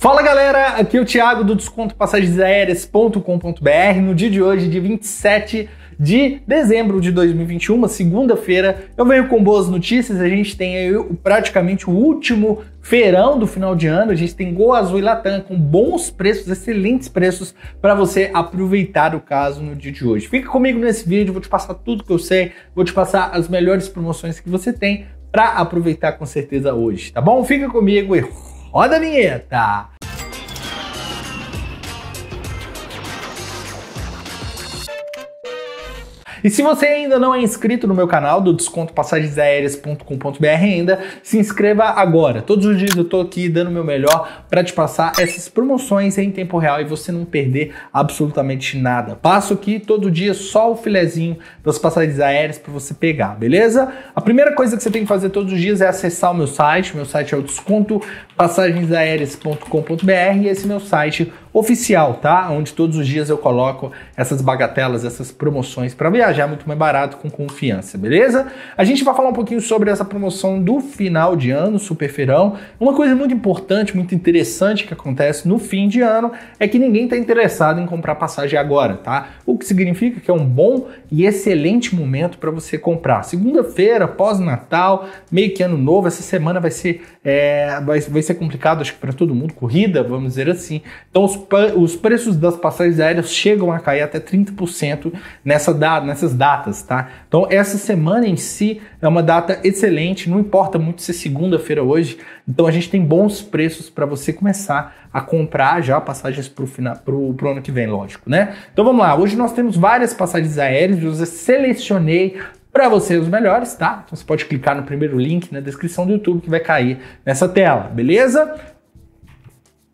Fala galera, aqui é o Thiago do descontopassagemaéreas.com.br. No dia de hoje, de 27 de dezembro de 2021, segunda-feira, eu venho com boas notícias. A gente tem aí praticamente o último feirão do final de ano. A gente tem Gol Azul e Latam com bons preços, excelentes preços para você aproveitar o caso no dia de hoje. Fica comigo nesse vídeo, vou te passar tudo que eu sei, vou te passar as melhores promoções que você tem para aproveitar com certeza hoje, tá bom? Fica comigo e Roda a vinheta! E se você ainda não é inscrito no meu canal do Aéreas.com.br ainda, se inscreva agora. Todos os dias eu estou aqui dando o meu melhor para te passar essas promoções em tempo real e você não perder absolutamente nada. Passo aqui todo dia só o filezinho das passagens aéreas para você pegar, beleza? A primeira coisa que você tem que fazer todos os dias é acessar o meu site. Meu site é o desconto passagensaéreas.com.br e esse meu site oficial, tá? Onde todos os dias eu coloco essas bagatelas, essas promoções para viajar é muito mais barato com confiança, beleza? A gente vai falar um pouquinho sobre essa promoção do final de ano, super feirão. Uma coisa muito importante, muito interessante que acontece no fim de ano é que ninguém está interessado em comprar passagem agora, tá? O que significa que é um bom e excelente momento para você comprar. Segunda-feira, pós-Natal, meio que ano novo, essa semana vai ser, é, vai, vai ser complicado, acho que para todo mundo, corrida, vamos dizer assim. Então, os, os preços das passagens aéreas chegam a cair até 30% nessa da nessas datas, tá? Então, essa semana em si é uma data excelente, não importa muito se é segunda-feira hoje, então a gente tem bons preços para você começar a comprar já passagens para o final, para o ano que vem, lógico, né? Então vamos lá, hoje nós temos várias passagens aéreas, eu selecionei para você os melhores, tá? Então você pode clicar no primeiro link na descrição do YouTube que vai cair nessa tela, beleza?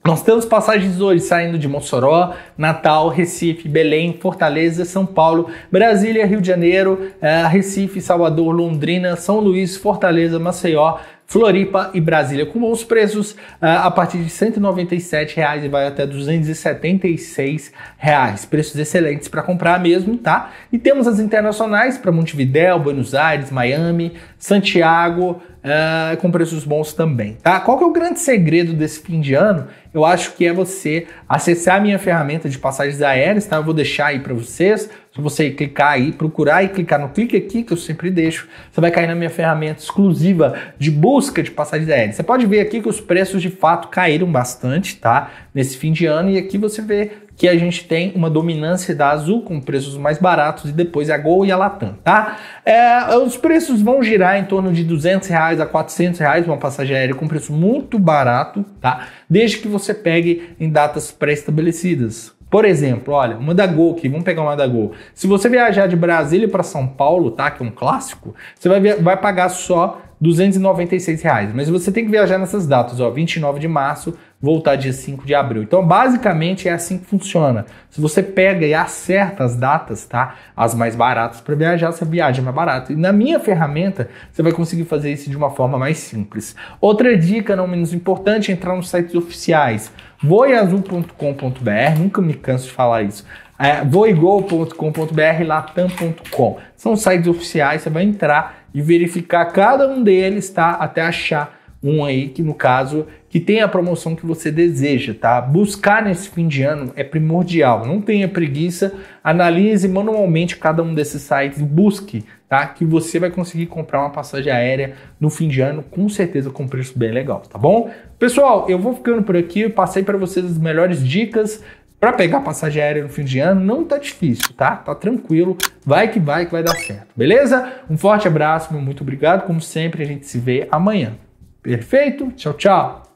Nós temos passagens hoje saindo de Mossoró, Natal, Recife, Belém, Fortaleza, São Paulo, Brasília, Rio de Janeiro, eh, Recife, Salvador, Londrina, São Luís, Fortaleza, Maceió, Floripa e Brasília com bons preços ah, a partir de R$197 197 reais e vai até R$276. 276 reais. Preços excelentes para comprar mesmo, tá? E temos as internacionais para Montevidéu, Buenos Aires, Miami, Santiago, Uh, com preços bons também, tá? Qual que é o grande segredo desse fim de ano? Eu acho que é você acessar a minha ferramenta de passagens aéreas, tá? Eu vou deixar aí para vocês. Se você clicar aí, procurar e clicar no clique aqui, que eu sempre deixo, você vai cair na minha ferramenta exclusiva de busca de passagens aéreas. Você pode ver aqui que os preços de fato caíram bastante, tá? Nesse fim de ano, e aqui você vê que a gente tem uma dominância da Azul com preços mais baratos e depois a Gol e a Latam, tá? É, os preços vão girar em torno de 200 reais a 400 reais uma passagem aérea com preço muito barato, tá? Desde que você pegue em datas pré-estabelecidas. Por exemplo, olha, uma da Gol aqui, vamos pegar uma da Gol. Se você viajar de Brasília para São Paulo, tá? Que é um clássico, você vai, vai pagar só R$ 296 reais. Mas você tem que viajar nessas datas, ó, 29 de março voltar dia 5 de abril. Então, basicamente é assim que funciona. Se você pega e acerta as datas, tá? As mais baratas para viajar, você viaja é mais barato. E na minha ferramenta, você vai conseguir fazer isso de uma forma mais simples. Outra dica, não menos importante, é entrar nos sites oficiais. voiazul.com.br, nunca me canso de falar isso é, voigol.com.br, latam.com. São sites oficiais, você vai entrar e verificar cada um deles, tá? Até achar um aí que no caso que tenha a promoção que você deseja, tá? Buscar nesse fim de ano é primordial. Não tenha preguiça, analise manualmente cada um desses sites e busque, tá? Que você vai conseguir comprar uma passagem aérea no fim de ano com certeza com um preço bem legal, tá bom? Pessoal, eu vou ficando por aqui, eu passei para vocês as melhores dicas para pegar passagem aérea no fim de ano, não tá difícil, tá? Tá tranquilo, vai que vai que vai dar certo, beleza? Um forte abraço, meu muito obrigado, como sempre, a gente se vê amanhã. Perfeito? Tchau, tchau!